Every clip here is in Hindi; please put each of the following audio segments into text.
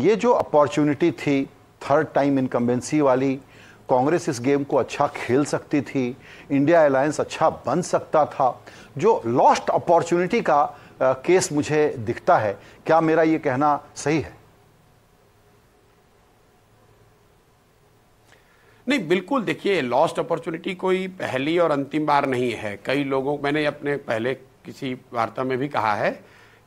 ये जो अपॉर्चुनिटी थी थर्ड टाइम इनकम्बेंसी वाली कांग्रेस इस गेम को अच्छा खेल सकती थी इंडिया अलायंस अच्छा बन सकता था जो लॉस्ट अपॉर्चुनिटी का केस मुझे दिखता है क्या मेरा ये कहना सही है नहीं बिल्कुल देखिए लॉस्ट अपॉर्चुनिटी कोई पहली और अंतिम बार नहीं है कई लोगों मैंने अपने पहले किसी वार्ता में भी कहा है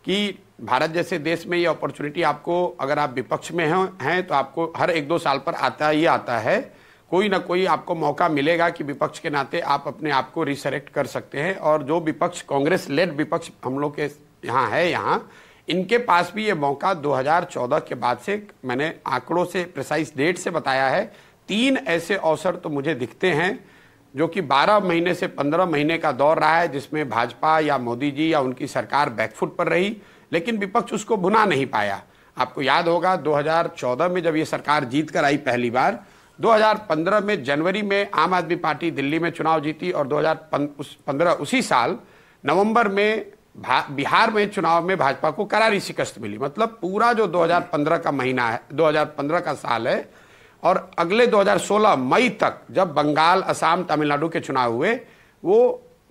कि भारत जैसे देश में ये अपॉर्चुनिटी आपको अगर आप विपक्ष में हैं तो आपको हर एक दो साल पर आता ही आता है कोई ना कोई आपको मौका मिलेगा कि विपक्ष के नाते आप अपने आप को रिसरेक्ट कर सकते हैं और जो विपक्ष कांग्रेस लेड विपक्ष हम लोग के यहाँ है यहाँ इनके पास भी ये मौका 2014 के बाद से मैंने आंकड़ों से प्रिसाइज डेट से बताया है तीन ऐसे अवसर तो मुझे दिखते हैं जो कि 12 महीने से 15 महीने का दौर रहा है जिसमें भाजपा या मोदी जी या उनकी सरकार बैकफुट पर रही लेकिन विपक्ष उसको भुना नहीं पाया आपको याद होगा 2014 में जब ये सरकार जीत कर आई पहली बार 2015 में जनवरी में आम आदमी पार्टी दिल्ली में चुनाव जीती और 2015 उसी साल नवंबर में बिहार में चुनाव में भाजपा को करारी शिकस्त मिली मतलब पूरा जो 2015 का महीना है 2015 का साल है और अगले 2016 मई तक जब बंगाल असम तमिलनाडु के चुनाव हुए वो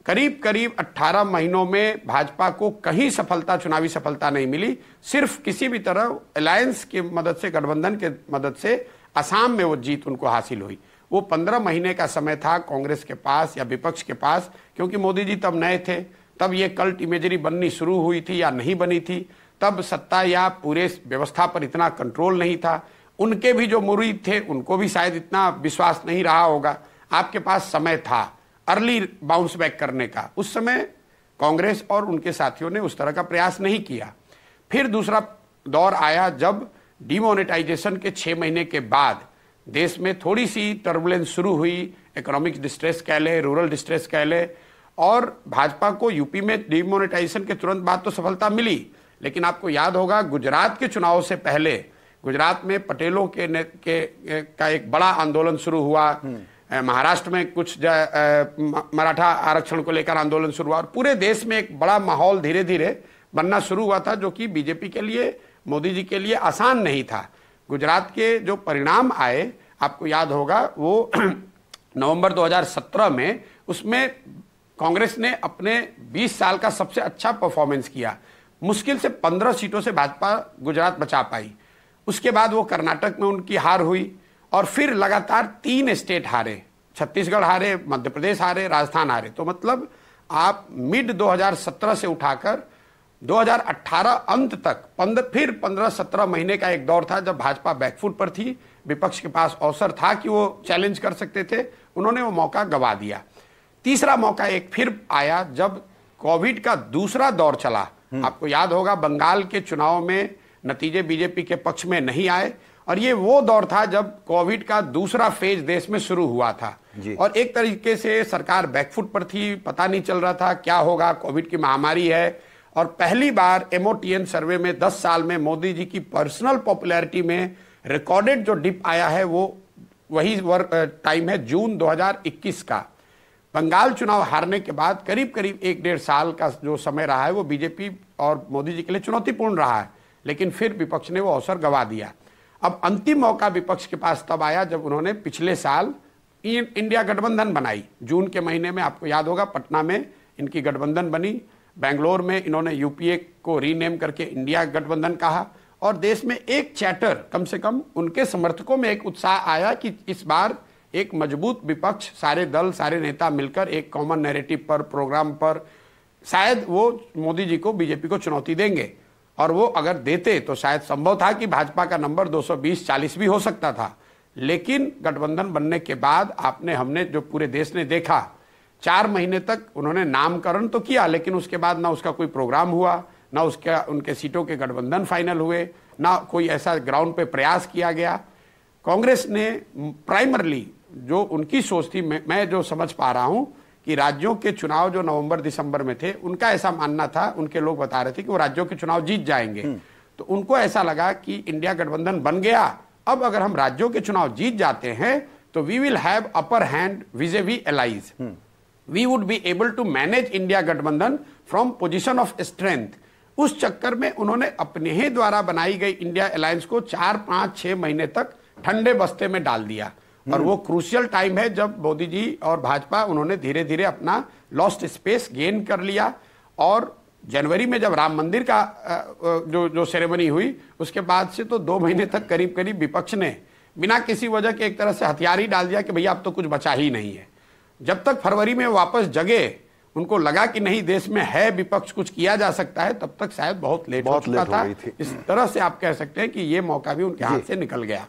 करीब करीब 18 महीनों में भाजपा को कहीं सफलता चुनावी सफलता नहीं मिली सिर्फ किसी भी तरह अलायंस की मदद से गठबंधन के मदद से असम में वो जीत उनको हासिल हुई वो पंद्रह महीने का समय था कांग्रेस के पास या विपक्ष के पास क्योंकि मोदी जी तब नए थे तब ये कल्ट इमेजरी बननी शुरू हुई थी या नहीं बनी थी तब सत्ता या पूरे व्यवस्था पर इतना कंट्रोल नहीं था उनके भी जो मुरीद थे उनको भी शायद इतना विश्वास नहीं रहा होगा आपके पास समय था अर्ली बाउंस बैक करने का उस समय कांग्रेस और उनके साथियों ने उस तरह का प्रयास नहीं किया फिर दूसरा दौर आया जब डिमोनेटाइजेशन के छः महीने के बाद देश में थोड़ी सी टर्बुलेंस शुरू हुई इकोनॉमिक डिस्ट्रेस कह लें रूरल डिस्ट्रेस कह लें और भाजपा को यूपी में डिमोनेटाइजेशन के तुरंत बाद तो सफलता मिली लेकिन आपको याद होगा गुजरात के चुनाव से पहले गुजरात में पटेलों के, के, के का एक बड़ा आंदोलन शुरू हुआ महाराष्ट्र में कुछ मराठा आरक्षण को लेकर आंदोलन शुरू हुआ और पूरे देश में एक बड़ा माहौल धीरे धीरे बनना शुरू हुआ था जो कि बीजेपी के लिए मोदी जी के लिए आसान नहीं था गुजरात के जो परिणाम आए आपको याद होगा वो नवंबर 2017 में उसमें कांग्रेस ने अपने 20 साल का सबसे अच्छा परफॉर्मेंस किया मुश्किल से 15 सीटों से भाजपा गुजरात बचा पाई उसके बाद वो कर्नाटक में उनकी हार हुई और फिर लगातार तीन स्टेट हारे छत्तीसगढ़ हारे मध्य प्रदेश हारे राजस्थान हारे तो मतलब आप मिड 2017 से उठाकर 2018 अंत तक पंद, फिर 15-17 महीने का एक दौर था जब भाजपा बैकफुट पर थी विपक्ष के पास अवसर था कि वो चैलेंज कर सकते थे उन्होंने वो मौका गवा दिया तीसरा मौका एक फिर आया जब कोविड का दूसरा दौर चला हम्म। आपको याद होगा बंगाल के चुनाव में नतीजे बीजेपी के पक्ष में नहीं आए और ये वो दौर था जब कोविड का दूसरा फेज देश में शुरू हुआ था और एक तरीके से सरकार बैकफुट पर थी पता नहीं चल रहा था क्या होगा कोविड की महामारी है और पहली बार एमओटीएन सर्वे में 10 साल में मोदी जी की पर्सनल पॉपुलैरिटी में रिकॉर्डेड जो डिप आया है वो वही टाइम है जून 2021 का बंगाल चुनाव हारने के बाद करीब करीब एक डेढ़ साल का जो समय रहा है वो बीजेपी और मोदी जी के लिए चुनौतीपूर्ण रहा है लेकिन फिर विपक्ष ने वो अवसर गंवा दिया अब अंतिम मौका विपक्ष के पास तब आया जब उन्होंने पिछले साल इंडिया गठबंधन बनाई जून के महीने में आपको याद होगा पटना में इनकी गठबंधन बनी बेंगलोर में इन्होंने यूपीए को रीनेम करके इंडिया गठबंधन कहा और देश में एक चैटर कम से कम उनके समर्थकों में एक उत्साह आया कि इस बार एक मजबूत विपक्ष सारे दल सारे नेता मिलकर एक कॉमन नैरेटिव पर प्रोग्राम पर शायद वो मोदी जी को बीजेपी को चुनौती देंगे और वो अगर देते तो शायद संभव था कि भाजपा का नंबर 220-40 भी हो सकता था लेकिन गठबंधन बनने के बाद आपने हमने जो पूरे देश ने देखा चार महीने तक उन्होंने नामकरण तो किया लेकिन उसके बाद ना उसका कोई प्रोग्राम हुआ ना उसके उनके सीटों के गठबंधन फाइनल हुए ना कोई ऐसा ग्राउंड पे प्रयास किया गया कांग्रेस ने प्राइमरली जो उनकी सोच थी मैं, मैं जो समझ पा रहा हूँ कि राज्यों के चुनाव जो नवंबर दिसंबर में थे उनका ऐसा मानना था उनके लोग बता रहे थे कि वो राज्यों के चुनाव जीत जाएंगे हम्म। तो उनको ऐसा लगा कि इंडिया गठबंधन बन गया अब अगर हम राज्यों के चुनाव जीत जाते हैं तो we will have upper hand विजे we allies we would be able to manage India गठबंधन फ्रॉम पोजिशन ऑफ स्ट्रेंथ उस चक्कर में उन्होंने अपने ही द्वारा बनाई गई इंडिया अलायंस को चार पांच छह महीने तक ठंडे बस्ते में डाल दिया और हम्म। वो क्रूशियल टाइम है जब मोदी जी और भाजपा उन्होंने धीरे धीरे अपना लॉस्ट स्पेस गेन कर लिया और जनवरी में जब राम मंदिर का जो जो सेरेमनी हुई उसके बाद से तो दो महीने तक करीब करीब विपक्ष ने बिना किसी वजह के एक तरह से हथियार ही डाल दिया कि भैया अब तो कुछ बचा ही नहीं है जब तक फरवरी में वापस जगे उनको लगा कि नहीं देश में है विपक्ष कुछ किया जा सकता है तब तक शायद बहुत लेट बहुत हो चुका था इस तरह से आप कह सकते हैं कि ये मौका भी उनके हाथ से निकल गया